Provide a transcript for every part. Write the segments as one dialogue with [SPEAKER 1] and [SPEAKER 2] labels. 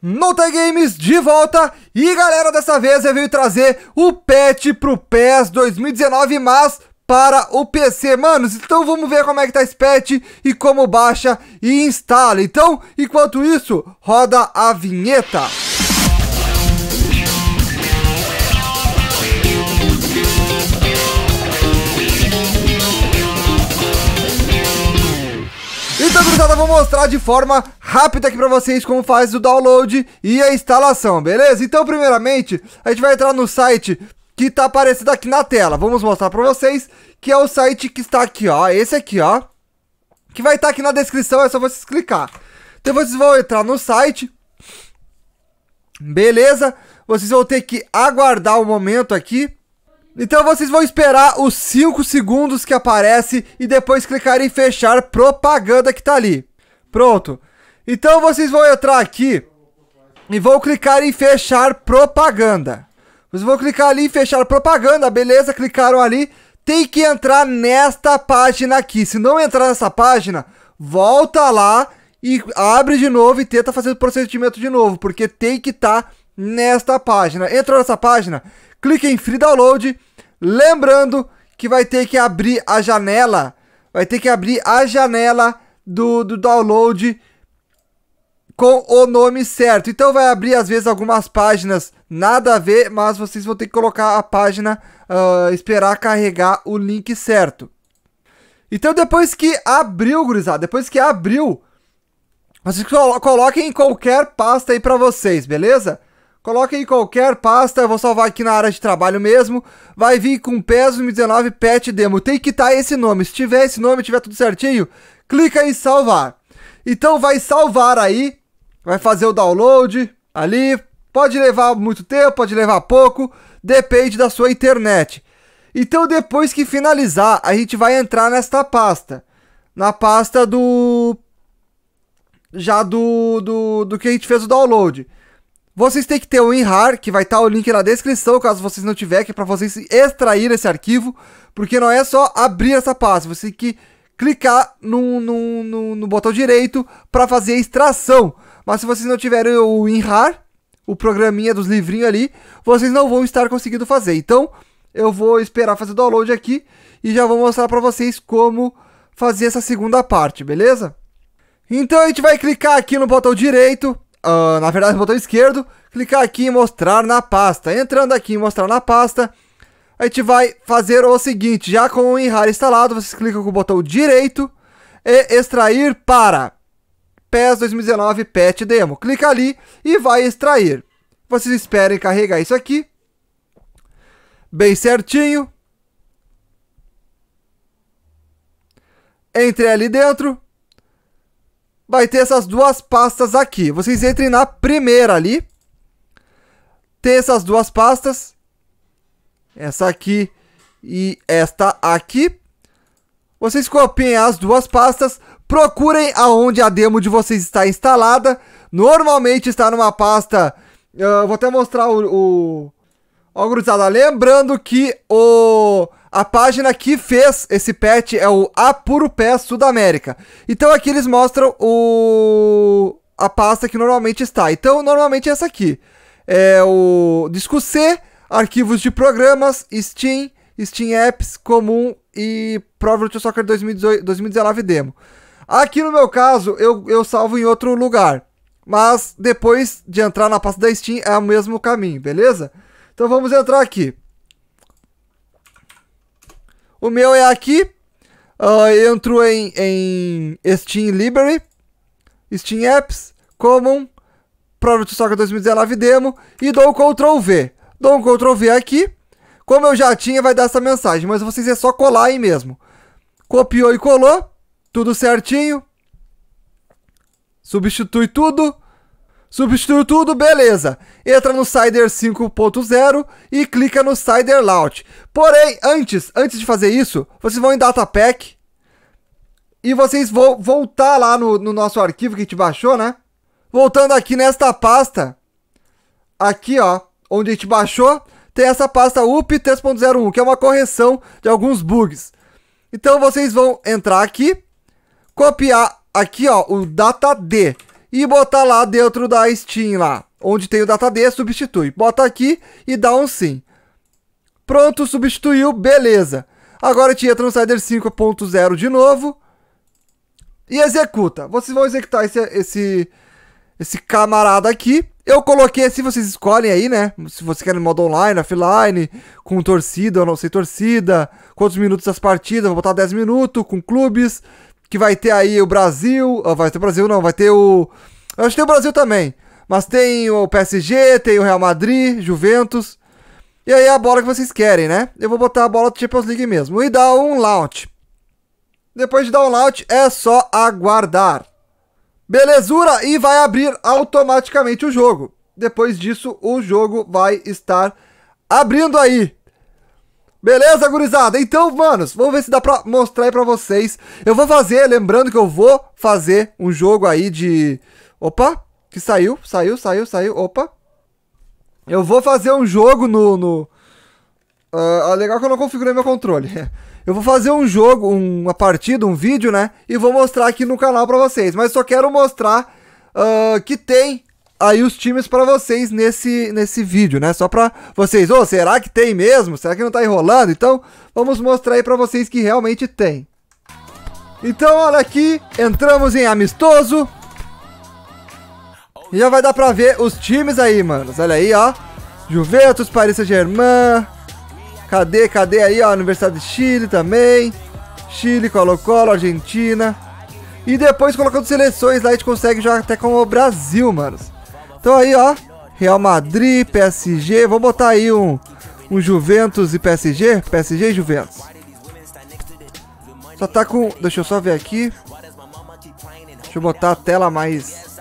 [SPEAKER 1] Nota Games de volta e galera, dessa vez eu venho trazer o patch pro PES 2019, mas para o PC. Manos, então vamos ver como é que tá esse patch e como baixa e instala. Então, enquanto isso, roda a vinheta. Então, gurizada, vou mostrar de forma rápido aqui para vocês como faz o download e a instalação, beleza? Então, primeiramente, a gente vai entrar no site que está aparecendo aqui na tela. Vamos mostrar para vocês que é o site que está aqui, ó, esse aqui, ó, que vai estar tá aqui na descrição, é só vocês clicar. Então, vocês vão entrar no site, beleza? Vocês vão ter que aguardar o um momento aqui. Então vocês vão esperar os 5 segundos que aparece e depois clicar em fechar propaganda que tá ali. Pronto. Então vocês vão entrar aqui e vão clicar em fechar propaganda. Vocês vão clicar ali em fechar propaganda, beleza? Clicaram ali. Tem que entrar nesta página aqui. Se não entrar nessa página, volta lá e abre de novo e tenta fazer o procedimento de novo, porque tem que estar tá nesta página. Entrou nessa página, clique em free download, lembrando que vai ter que abrir a janela, vai ter que abrir a janela do, do download com o nome certo. Então vai abrir às vezes algumas páginas nada a ver, mas vocês vão ter que colocar a página, uh, esperar carregar o link certo. Então depois que abriu, gurizada, depois que abriu, vocês colo coloquem em qualquer pasta aí para vocês, beleza? Coloquem em qualquer pasta, eu vou salvar aqui na área de trabalho mesmo. Vai vir com PES 2019 Pet Demo. Tem que estar tá esse nome. Se tiver esse nome, tiver tudo certinho, clica em salvar. Então vai salvar aí vai fazer o download ali. Pode levar muito tempo, pode levar pouco, depende da sua internet. Então depois que finalizar, a gente vai entrar nesta pasta. Na pasta do... Já do, do, do que a gente fez o download. Vocês têm que ter o WinRAR, que vai estar tá o link na descrição, caso vocês não tiverem, que é para vocês extrair esse arquivo. Porque não é só abrir essa pasta, você tem que clicar no, no, no, no botão direito para fazer a extração. Mas se vocês não tiverem o WinRAR, o programinha dos livrinhos ali, vocês não vão estar conseguindo fazer. Então, eu vou esperar fazer o download aqui e já vou mostrar para vocês como fazer essa segunda parte, beleza? Então a gente vai clicar aqui no botão direito, uh, na verdade no botão esquerdo, clicar aqui em mostrar na pasta. Entrando aqui em mostrar na pasta, a gente vai fazer o seguinte, já com o WinRAR instalado, vocês clicam com o botão direito e extrair para. PES 2019 Patch Demo. Clica ali e vai extrair. Vocês esperem carregar isso aqui. Bem certinho. Entre ali dentro. Vai ter essas duas pastas aqui. Vocês entrem na primeira ali. Tem essas duas pastas. Essa aqui e esta aqui. Vocês copiem as duas pastas, procurem aonde a demo de vocês está instalada. Normalmente está numa pasta... Uh, vou até mostrar o... Ó, lembrando que o... A página que fez esse patch é o Apuro Pé Sudamérica. Então aqui eles mostram o... a pasta que normalmente está. Então normalmente é essa aqui. É o disco C, arquivos de programas, Steam, Steam Apps, comum e Pro Virtual Soccer 2018, 2019 demo. Aqui no meu caso, eu, eu salvo em outro lugar. Mas depois de entrar na pasta da Steam, é o mesmo caminho, beleza? Então vamos entrar aqui. O meu é aqui. Uh, eu entro em, em Steam Library, Steam Apps, Common, Product Soccer 2019 Demo e dou Ctrl V. Dou um Ctrl V aqui. Como eu já tinha, vai dar essa mensagem, mas vocês é só colar aí mesmo. Copiou e colou. Tudo certinho. Substitui tudo. Substitui tudo, beleza. Entra no Cider 5.0 e clica no Cider Launch. Porém, antes, antes de fazer isso, vocês vão em Data Pack e vocês vão voltar lá no, no nosso arquivo que a gente baixou, né? Voltando aqui nesta pasta, aqui ó, onde a gente baixou, tem essa pasta UP 3.01, que é uma correção de alguns bugs. Então vocês vão entrar aqui copiar aqui, ó, o datad e botar lá dentro da Steam lá. Onde tem o datad, substitui. Bota aqui e dá um sim. Pronto, substituiu, beleza. Agora a gente entra no 5.0 de novo e executa. Vocês vão executar esse, esse, esse camarada aqui. Eu coloquei assim, vocês escolhem aí, né? Se você quer em modo online, offline, com torcida ou não sei torcida, quantos minutos as partidas, vou botar 10 minutos, com clubes, que vai ter aí o Brasil. Ah, vai ter o Brasil, não, vai ter o. Acho que tem o Brasil também. Mas tem o PSG, tem o Real Madrid, Juventus. E aí é a bola que vocês querem, né? Eu vou botar a bola do Champions League mesmo. E dar um launch. Depois de dar um launch, é só aguardar. Belezura! E vai abrir automaticamente o jogo. Depois disso, o jogo vai estar abrindo aí. Beleza, gurizada? Então, manos, vamos ver se dá pra mostrar aí pra vocês. Eu vou fazer, lembrando que eu vou fazer um jogo aí de... Opa, que saiu, saiu, saiu, saiu, opa. Eu vou fazer um jogo no... no... Uh, legal que eu não configurei meu controle. Eu vou fazer um jogo, uma partida, um vídeo, né? E vou mostrar aqui no canal pra vocês. Mas só quero mostrar uh, que tem aí os times para vocês nesse, nesse vídeo, né? Só para vocês, Ou oh, será que tem mesmo? Será que não tá enrolando? Então, vamos mostrar aí para vocês que realmente tem. Então, olha aqui, entramos em amistoso. E já vai dar para ver os times aí, mano. Olha aí, ó. Juventus, Paris Saint-Germain. Cadê, cadê aí, ó, Universidade de Chile também. Chile, Colo-Colo, Argentina. E depois colocando seleções lá, a gente consegue jogar até com o Brasil, manos. Então aí, ó, Real Madrid, PSG, vou botar aí um, um Juventus e PSG, PSG e Juventus. Só tá com, deixa eu só ver aqui. Deixa eu botar a tela mais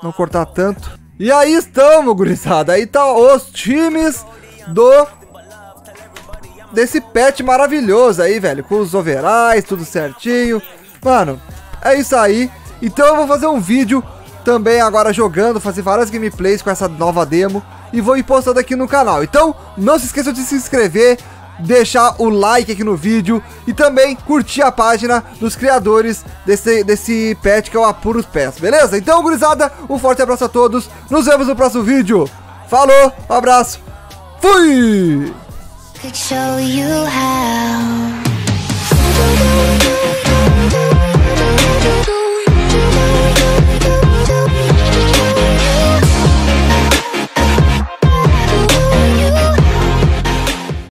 [SPEAKER 1] não cortar tanto. E aí estamos, gurizada. Aí tá os times do desse pet maravilhoso aí, velho, com os overais, tudo certinho. Mano, é isso aí. Então eu vou fazer um vídeo também agora jogando, fazer várias gameplays com essa nova demo e vou ir postando aqui no canal. Então, não se esqueça de se inscrever, deixar o like aqui no vídeo e também curtir a página dos criadores desse, desse pet que é o Apuros pés beleza? Então, gurizada, um forte abraço a todos, nos vemos no próximo vídeo. Falou, um abraço, fui!